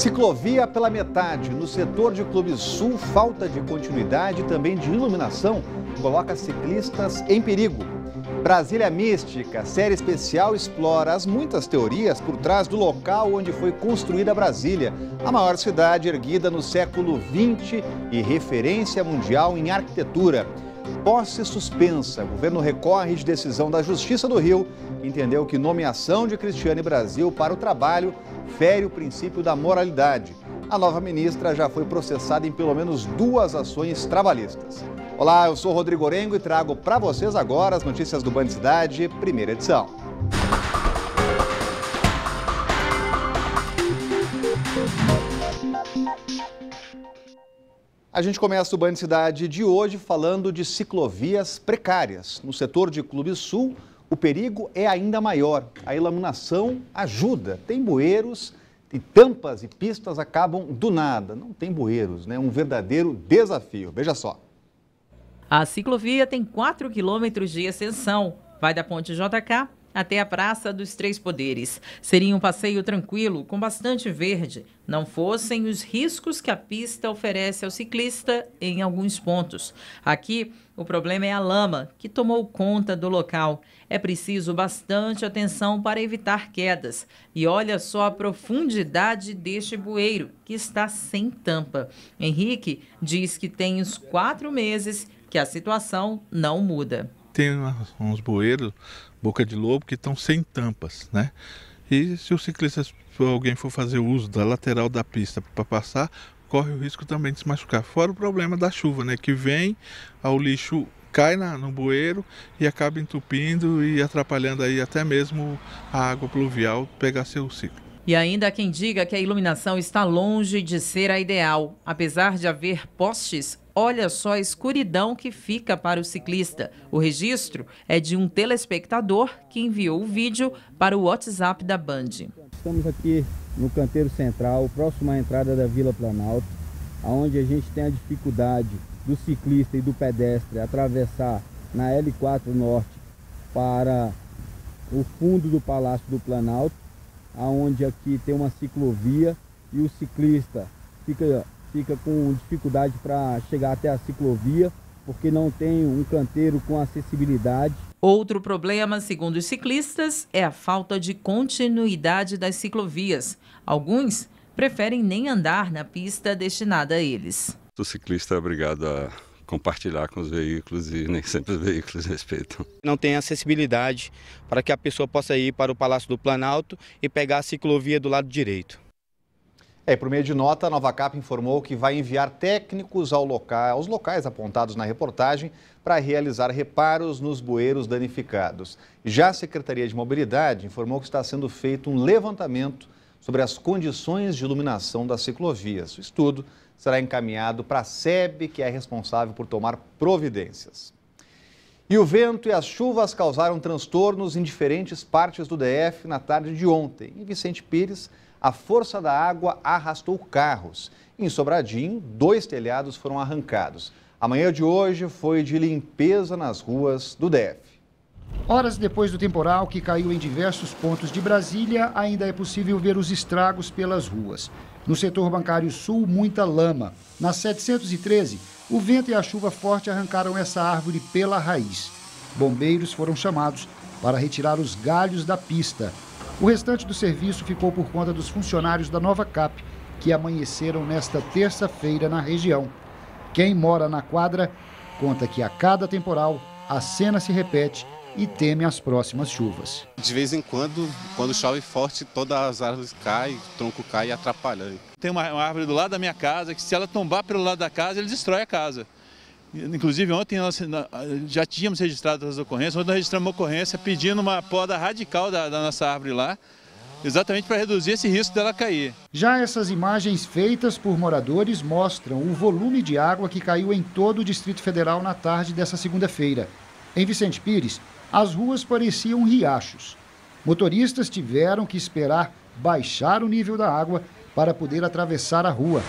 Ciclovia pela metade. No setor de Clube Sul, falta de continuidade e também de iluminação coloca ciclistas em perigo. Brasília é Mística, série especial, explora as muitas teorias por trás do local onde foi construída Brasília, a maior cidade erguida no século XX e referência mundial em arquitetura posse suspensa. O governo recorre de decisão da Justiça do Rio, que entendeu que nomeação de Cristiane Brasil para o trabalho fere o princípio da moralidade. A nova ministra já foi processada em pelo menos duas ações trabalhistas. Olá, eu sou Rodrigo Orengo e trago para vocês agora as notícias do Band Cidade, primeira edição. A gente começa o Banho Cidade de hoje falando de ciclovias precárias. No setor de Clube Sul, o perigo é ainda maior. A iluminação ajuda. Tem bueiros e tampas e pistas acabam do nada. Não tem bueiros, né? Um verdadeiro desafio. Veja só. A ciclovia tem 4 quilômetros de extensão. Vai da ponte JK até a Praça dos Três Poderes. Seria um passeio tranquilo, com bastante verde, não fossem os riscos que a pista oferece ao ciclista em alguns pontos. Aqui, o problema é a lama, que tomou conta do local. É preciso bastante atenção para evitar quedas. E olha só a profundidade deste bueiro, que está sem tampa. Henrique diz que tem uns quatro meses que a situação não muda. Tem uns bueiros boca de lobo que estão sem tampas, né? E se o ciclista, se alguém for fazer uso da lateral da pista para passar, corre o risco também de se machucar. Fora o problema da chuva, né? Que vem o lixo cai na, no bueiro e acaba entupindo e atrapalhando aí até mesmo a água pluvial pegar seu ciclo. E ainda há quem diga que a iluminação está longe de ser a ideal. Apesar de haver postes, Olha só a escuridão que fica para o ciclista. O registro é de um telespectador que enviou o vídeo para o WhatsApp da Band. Estamos aqui no canteiro central, próximo à entrada da Vila Planalto, onde a gente tem a dificuldade do ciclista e do pedestre atravessar na L4 Norte para o fundo do Palácio do Planalto, aonde aqui tem uma ciclovia e o ciclista fica fica com dificuldade para chegar até a ciclovia, porque não tem um canteiro com acessibilidade. Outro problema, segundo os ciclistas, é a falta de continuidade das ciclovias. Alguns preferem nem andar na pista destinada a eles. O ciclista é obrigado a compartilhar com os veículos e nem sempre os veículos respeitam. Não tem acessibilidade para que a pessoa possa ir para o Palácio do Planalto e pegar a ciclovia do lado direito. É, por meio de nota, a Nova Cap informou que vai enviar técnicos ao local, aos locais apontados na reportagem para realizar reparos nos bueiros danificados. Já a Secretaria de Mobilidade informou que está sendo feito um levantamento sobre as condições de iluminação das ciclovias. O estudo será encaminhado para a SEB, que é responsável por tomar providências. E o vento e as chuvas causaram transtornos em diferentes partes do DF na tarde de ontem. Em Vicente Pires, a força da água arrastou carros. Em Sobradinho, dois telhados foram arrancados. A manhã de hoje foi de limpeza nas ruas do DF. Horas depois do temporal que caiu em diversos pontos de Brasília, ainda é possível ver os estragos pelas ruas. No setor bancário sul, muita lama. Na 713, o vento e a chuva forte arrancaram essa árvore pela raiz. Bombeiros foram chamados para retirar os galhos da pista. O restante do serviço ficou por conta dos funcionários da Nova Cap, que amanheceram nesta terça-feira na região. Quem mora na quadra conta que a cada temporal a cena se repete e teme as próximas chuvas. De vez em quando, quando chove forte, todas as árvores caem, o tronco cai e atrapalha. Tem uma, uma árvore do lado da minha casa que se ela tombar pelo lado da casa, ele destrói a casa. Inclusive, ontem nós já tínhamos registrado as ocorrências, ontem nós registramos uma ocorrência pedindo uma poda radical da, da nossa árvore lá, exatamente para reduzir esse risco dela cair. Já essas imagens feitas por moradores mostram o volume de água que caiu em todo o Distrito Federal na tarde dessa segunda-feira. Em Vicente Pires, as ruas pareciam riachos. Motoristas tiveram que esperar baixar o nível da água para poder atravessar a rua.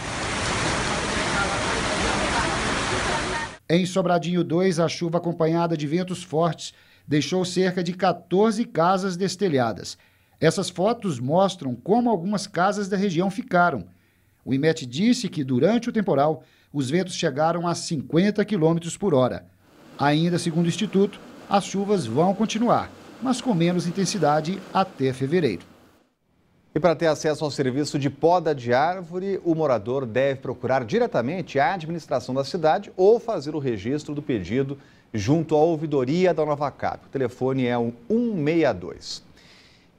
Em Sobradinho 2, a chuva acompanhada de ventos fortes deixou cerca de 14 casas destelhadas. Essas fotos mostram como algumas casas da região ficaram. O IMET disse que durante o temporal, os ventos chegaram a 50 km por hora. Ainda segundo o Instituto, as chuvas vão continuar, mas com menos intensidade até fevereiro. E para ter acesso ao serviço de poda de árvore, o morador deve procurar diretamente a administração da cidade ou fazer o registro do pedido junto à ouvidoria da Nova Cap. O telefone é o 162.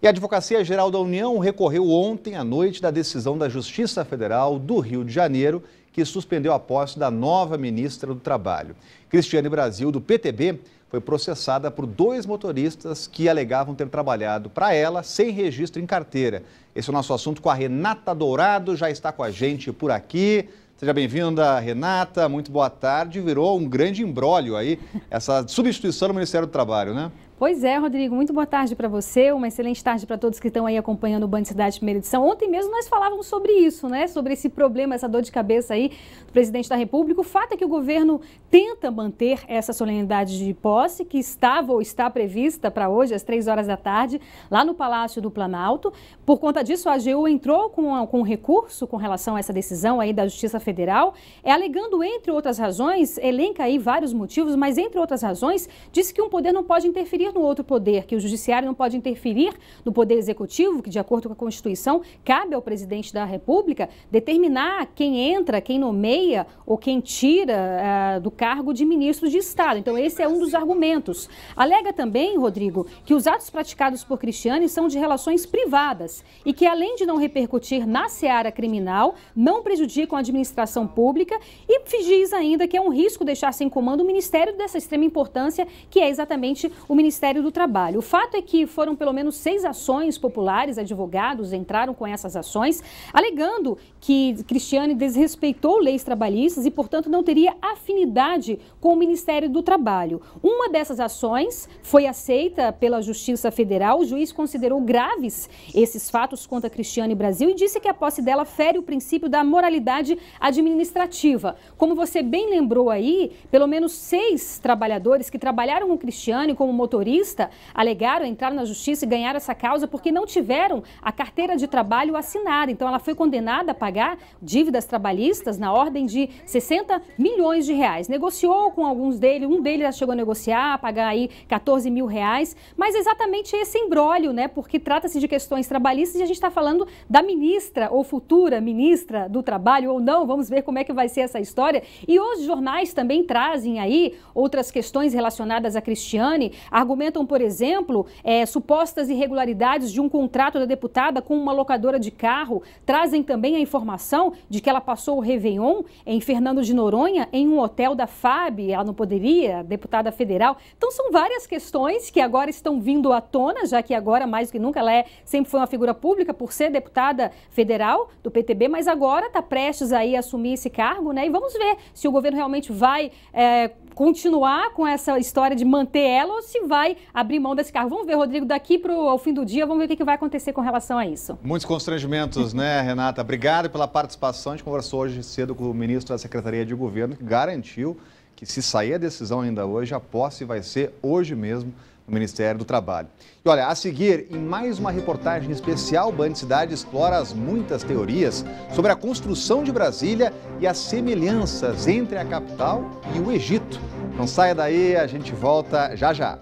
E a Advocacia Geral da União recorreu ontem à noite da decisão da Justiça Federal do Rio de Janeiro que suspendeu a posse da nova ministra do Trabalho. Cristiane Brasil, do PTB, foi processada por dois motoristas que alegavam ter trabalhado para ela sem registro em carteira. Esse é o nosso assunto com a Renata Dourado, já está com a gente por aqui. Seja bem-vinda, Renata. Muito boa tarde. Virou um grande embrólio aí essa substituição no Ministério do Trabalho, né? Pois é, Rodrigo, muito boa tarde para você, uma excelente tarde para todos que estão aí acompanhando o Band Cidade Primeira Edição. Ontem mesmo nós falávamos sobre isso, né? Sobre esse problema, essa dor de cabeça aí do presidente da República. O fato é que o governo tenta manter essa solenidade de posse que estava ou está prevista para hoje, às três horas da tarde, lá no Palácio do Planalto. Por conta disso, a AGU entrou com, com recurso com relação a essa decisão aí da Justiça Federal, é, alegando, entre outras razões, elenca aí vários motivos, mas entre outras razões, disse que um poder não pode interferir interferir no outro poder, que o judiciário não pode interferir no poder executivo, que de acordo com a Constituição cabe ao presidente da República determinar quem entra, quem nomeia ou quem tira uh, do cargo de ministro de Estado. Então esse é um dos argumentos. Alega também, Rodrigo, que os atos praticados por Cristiane são de relações privadas e que além de não repercutir na seara criminal, não prejudicam a administração pública e diz ainda que é um risco deixar sem comando o ministério dessa extrema importância que é exatamente o ministério Ministério do Trabalho. O fato é que foram pelo menos seis ações populares, advogados entraram com essas ações, alegando que Cristiane desrespeitou leis trabalhistas e, portanto, não teria afinidade com o Ministério do Trabalho. Uma dessas ações foi aceita pela Justiça Federal. O juiz considerou graves esses fatos contra Cristiane Brasil e disse que a posse dela fere o princípio da moralidade administrativa. Como você bem lembrou aí, pelo menos seis trabalhadores que trabalharam com Cristiane como motorista motorista alegaram entrar na justiça e ganhar essa causa porque não tiveram a carteira de trabalho assinada. Então ela foi condenada a pagar dívidas trabalhistas na ordem de 60 milhões de reais. Negociou com alguns deles, um deles chegou a negociar, a pagar aí 14 mil reais, mas exatamente esse embrólio, né? Porque trata-se de questões trabalhistas e a gente está falando da ministra ou futura ministra do Trabalho ou não, vamos ver como é que vai ser essa história. E os jornais também trazem aí outras questões relacionadas a Cristiane, argumentos argumentam, por exemplo, é, supostas irregularidades de um contrato da deputada com uma locadora de carro. Trazem também a informação de que ela passou o Réveillon em Fernando de Noronha, em um hotel da FAB. Ela não poderia, deputada federal. Então, são várias questões que agora estão vindo à tona, já que agora, mais do que nunca, ela é, sempre foi uma figura pública por ser deputada federal do PTB, mas agora está prestes aí a assumir esse cargo, né? E vamos ver se o governo realmente vai é, continuar com essa história de manter ela ou se vai abrir mão desse carro? Vamos ver, Rodrigo, daqui para o fim do dia, vamos ver o que, que, vai acontecer com relação a isso. Muitos constrangimentos, né, Renata? Obrigado pela participação. A gente conversou hoje cedo com o ministro da Secretaria de Governo, que garantiu que se sair a decisão ainda hoje, a posse vai ser hoje mesmo no Ministério do Trabalho. E olha, a seguir, em mais uma reportagem especial, Band Cidade explora as muitas teorias sobre a construção de Brasília e as semelhanças entre a capital e o Egito. Não saia daí, a gente volta já já.